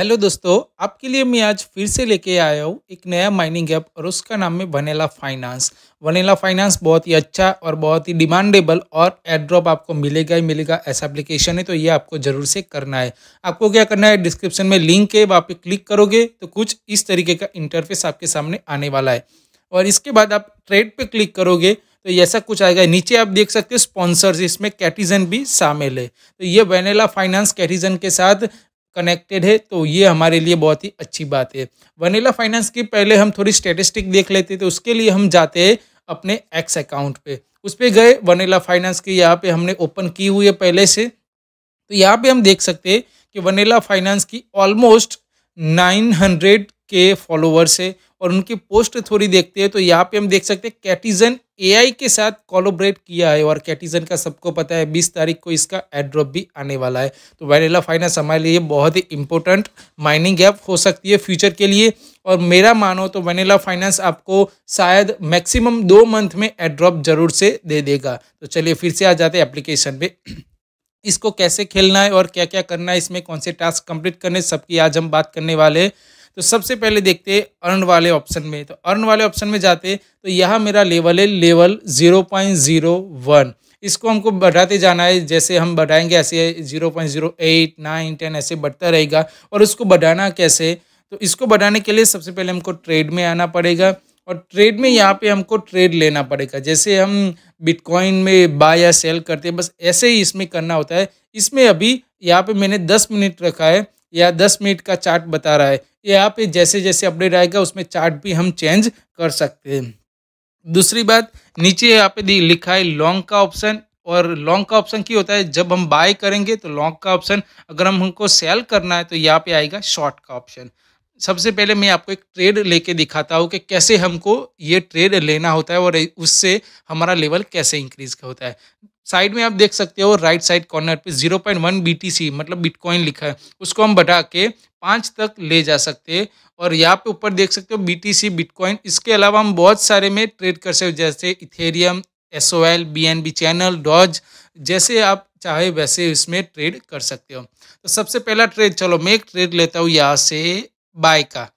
hello दोस्तों आपके लिए मैं आज फिर से लेके आया हूँ एक नया माइनिंग ऐप और उसका नाम है वनेला फाइनेंस वनेला फाइनेंस बहुत ही अच्छा और बहुत ही डिमांडेबल और एड्रॉप आपको मिलेगा ही मिलेगा ऐसा एप्लीकेशन है तो ये आपको ज़रूर से करना है आपको क्या करना है डिस्क्रिप्शन में लिंक है वहाँ पे क्लिक करोगे तो कुछ इस तरीके का इंटरफेस आपके सामने आने वाला है और इसके बाद आप ट्रेड पर क्लिक करोगे तो ऐसा कुछ आएगा नीचे आप देख सकते हो स्पॉन्सर्स इसमें कैटिजन भी शामिल है तो ये वेनेला फाइनेंस कैटिजन के साथ कनेक्टेड है तो ये हमारे लिए बहुत ही अच्छी बात है वनीला फाइनेंस की पहले हम थोड़ी स्टेटिस्टिक देख लेते थे उसके लिए हम जाते हैं अपने एक्स अकाउंट पे उस पर गए वनीला फाइनेंस की यहाँ पे हमने ओपन की हुई है पहले से तो यहाँ पे हम देख सकते हैं कि वनीला फाइनेंस की ऑलमोस्ट नाइन हंड्रेड के फॉलोअर्स है और उनकी पोस्ट थोड़ी देखते हैं तो यहाँ पे हम देख सकते हैं कैटिजन एआई के साथ कॉलोब्रेट किया है और कैटिजन का सबको पता है बीस तारीख को इसका एड्रॉप भी आने वाला है तो वैनिला फाइनेंस हमारे लिए बहुत ही इंपॉर्टेंट माइनिंग ऐप हो सकती है फ्यूचर के लिए और मेरा मानो तो वेनेला फाइनेंस आपको शायद मैक्सिमम दो मंथ में एड्रॉप जरूर से दे देगा तो चलिए फिर से आ जाते हैं एप्लीकेशन पे इसको कैसे खेलना है और क्या क्या करना है इसमें कौन से टास्क कंप्लीट करने सबकी आज हम बात करने वाले हैं तो सबसे पहले देखते हैं अर्न वाले ऑप्शन में तो अर्न वाले ऑप्शन में जाते तो यह मेरा लेवल है level zero point zero one इसको हमको बढ़ाते जाना है जैसे हम बढ़ाएंगे ऐसे zero point zero eight nine ten ऐसे बढ़ता रहेगा और उसको बढ़ाना कैसे तो इसको बढ़ाने के लिए सबसे पहले हमको ट्रेड में आना पड़ेगा और ट्रेड में यहाँ पे हमको ट्रेड लेना पड़ेगा जैसे हम बिटकॉइन में बाय या सेल करते हैं बस ऐसे ही इसमें करना होता है इसमें अभी यहाँ पे मैंने दस मिनट रखा है या दस मिनट का चार्ट बता रहा है यहाँ पे जैसे जैसे अपडेट आएगा उसमें चार्ट भी हम चेंज कर सकते हैं दूसरी बात नीचे यहाँ पे लिखा है लॉन्ग का ऑप्शन और लॉन्ग का ऑप्शन क्या होता है जब हम बाय करेंगे तो लॉन्ग का ऑप्शन अगर हम हमको सेल करना है तो यहाँ पे आएगा शॉर्ट का ऑप्शन सबसे पहले मैं आपको एक ट्रेड लेके दिखाता हूँ कि कैसे हमको ये ट्रेड लेना होता है और उससे हमारा लेवल कैसे इंक्रीज होता है साइड में आप देख सकते हो राइट साइड कॉर्नर पे 0.1 पॉइंट मतलब बिटकॉइन लिखा है उसको हम बढ़ा के पाँच तक ले जा सकते हैं और यहाँ पे ऊपर देख सकते हो BTC बिटकॉइन इसके अलावा हम बहुत सारे में ट्रेड कर सकते हो जैसे Ethereum S O L B N B channel Doge जैसे आप चाहे वैसे इसमें ट्रेड कर सकते हो तो सबसे पहला ट्रेड चलो मैं एक ट्रेड लेता हूँ यहाँ से बाय का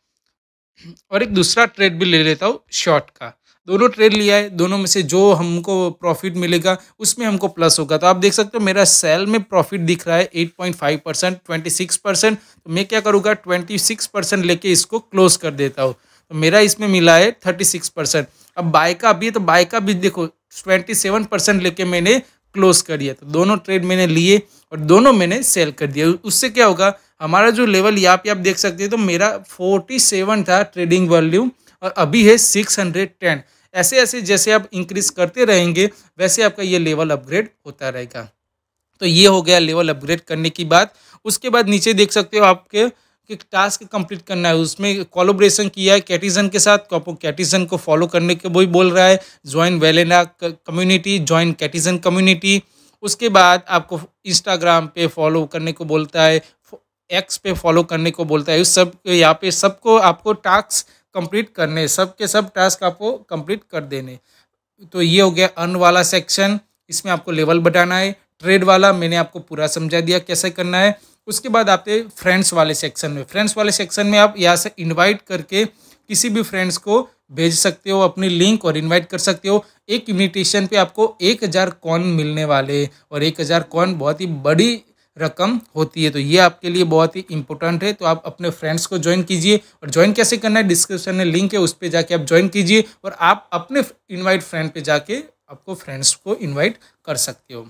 और एक दूसरा ट्रेड भी ले लेता हूँ शॉर्ट का दोनों ट्रेड लिया है दोनों में से जो हमको प्रॉफिट मिलेगा उसमें हमको प्लस होगा तो आप देख सकते हो मेरा सेल में प्रॉफिट दिख रहा है eight point five percent twenty six percent तो मैं क्या करूँगा ट्वेंटी सिक्स परसेंट लेके इसको क्लोज कर देता हूँ तो मेरा इसमें मिला है थर्टी सिक्स परसेंट अब बाय का भी तो बाय का भी देखो ट्वेंटी सेवन परसेंट लेके मैंने क्लोज कर दिया तो दोनों ट्रेड मैंने लिए और दोनों मैंने सेल कर दिया उससे क्या होगा हमारा जो लेवल यहाँ पे आप देख सकते हैं तो मेरा 47 था ट्रेडिंग वॉल्यूम और अभी है सिक्स हंड्रेड टेन ऐसे ऐसे जैसे आप इंक्रीज करते रहेंगे वैसे आपका ये लेवल अपग्रेड होता रहेगा तो ये हो गया लेवल अपग्रेड करने की बात उसके बाद नीचे देख सकते हो आपके कि टास्क कंप्लीट करना है उसमें कोलोब्रेशन किया है कैटिजन के साथ तो आपको कैटिजन को फॉलो करने के वही बोल रहा है join Velena community join Catizen community उसके बाद आपको इंस्टाग्राम पे फॉलो करने को बोलता है एक्स पे फॉलो करने को बोलता है उस सब यहाँ पे सबको आपको टास्क कंप्लीट करने सब के सब टास्क आपको कंप्लीट कर देने तो ये हो गया अन वाला सेक्शन इसमें आपको लेवल बताना है ट्रेड वाला मैंने आपको पूरा समझा दिया कैसे करना है उसके बाद आपके फ्रेंड्स वाले सेक्शन में फ्रेंड्स वाले सेक्शन में आप यहाँ से इन्वाइट करके किसी भी फ्रेंड्स को भेज सकते हो अपनी लिंक और इनवाइट कर सकते हो एक इन्विटेशन पे आपको एक हज़ार कॉन मिलने वाले और एक हज़ार कॉन बहुत ही बड़ी रकम होती है तो ये आपके लिए बहुत ही इंपॉर्टेंट है तो आप अपने फ्रेंड्स को ज्वाइन कीजिए और ज्वाइन कैसे करना है डिस्क्रिप्शन में लिंक है उस पर जाके आप ज्वाइन कीजिए और आप अपने इन्वाइट फ्रेंड पे जाके आपको फ्रेंड्स को इन्वाइट कर सकते हो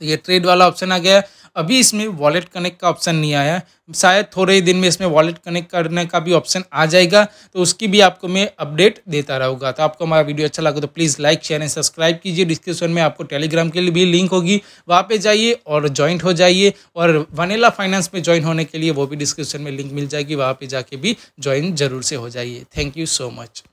तो ये ट्रेड वाला ऑप्शन आ गया अभी इसमें वॉलेट कनेक्ट का ऑप्शन नहीं आया शायद थोड़े ही दिन में इसमें वॉलेट कनेक्ट करने का भी ऑप्शन आ जाएगा तो उसकी भी आपको मैं अपडेट देता रहूँगा तो आपको हमारा वीडियो अच्छा लगा तो please like share and subscribe कीजिए डिस्क्रिप्शन में आपको टेलीग्राम के लिए भी लिंक होगी वहाँ पर जाइए और ज्वाइंट हो जाइए और वनेला फाइनेंस में ज्वाइन होने के लिए वो भी डिस्क्रिप्शन में लिंक मिल जाएगी वहाँ पर जाके भी ज्वाइन जरूर से हो जाइए थैंक यू सो मच